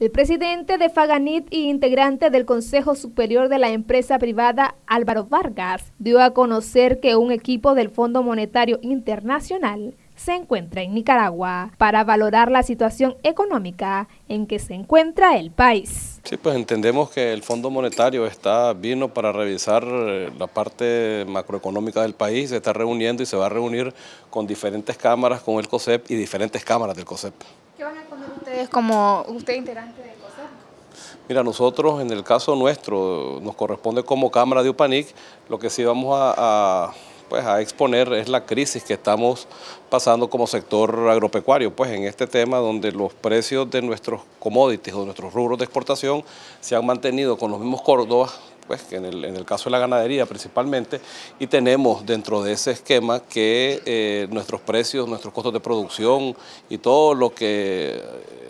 El presidente de Faganit y integrante del Consejo Superior de la empresa privada Álvaro Vargas dio a conocer que un equipo del Fondo Monetario Internacional se encuentra en Nicaragua para valorar la situación económica en que se encuentra el país. Sí, pues entendemos que el Fondo Monetario está vino para revisar eh, la parte macroeconómica del país, se está reuniendo y se va a reunir con diferentes cámaras, con el COSEP y diferentes cámaras del COSEP. ¿Qué van a comer ustedes como usted integrante de COSER? Mira, nosotros en el caso nuestro, nos corresponde como Cámara de UPANIC, lo que sí vamos pues, a, exponer es la crisis que estamos pasando como sector agropecuario, pues en este tema donde los precios de nuestros commodities o de nuestros rubros de exportación se han mantenido con los mismos Córdobas pues, en, el, en el caso de la ganadería principalmente, y tenemos dentro de ese esquema que eh, nuestros precios, nuestros costos de producción y todo lo que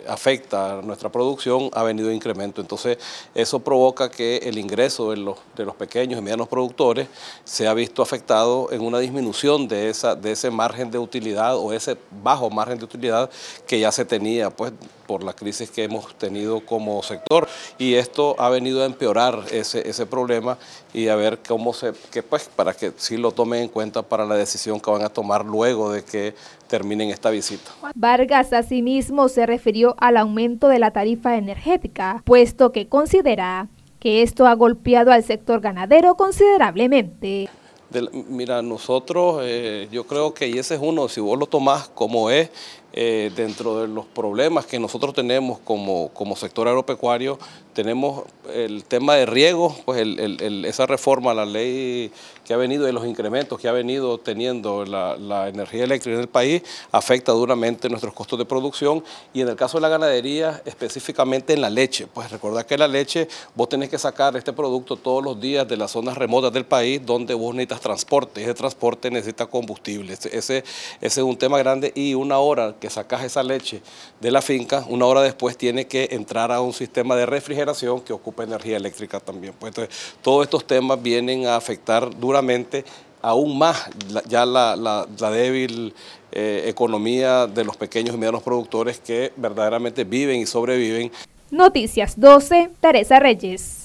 afecta a nuestra producción ha venido en incremento. Entonces, eso provoca que el ingreso de los, de los pequeños y medianos productores se ha visto afectado en una disminución de, esa, de ese margen de utilidad o ese bajo margen de utilidad que ya se tenía pues, por la crisis que hemos tenido como sector. Y esto ha venido a empeorar ese, problema y a ver cómo se, que pues, para que sí lo tomen en cuenta para la decisión que van a tomar luego de que terminen esta visita. Vargas asimismo se refirió al aumento de la tarifa energética, puesto que considera que esto ha golpeado al sector ganadero considerablemente. mira, nosotros, eh, yo creo que ese es uno, si vos lo tomás como es, eh, dentro de los problemas que nosotros tenemos como, sector agropecuario, tenemos el tema de riego, pues esa reforma a la ley que ha venido y los incrementos que ha venido teniendo la, energía eléctrica en el país afecta duramente nuestros costos de producción y en el caso de la ganadería, específicamente en la leche. Pues recordad que la leche vos tenés que sacar este producto todos los días de las zonas remotas del país donde vos necesitas transporte, ese transporte necesita combustible, ese, ese es un tema grande y una hora que sacas esa leche de la finca, una hora después tiene que entrar a un sistema de refrigeración que ocupa energía eléctrica también. Pues, todos estos temas vienen a afectar duramente aún más ya la, débil eh, economía de los pequeños y medianos productores que verdaderamente viven y sobreviven. Noticias 12, Teresa Reyes.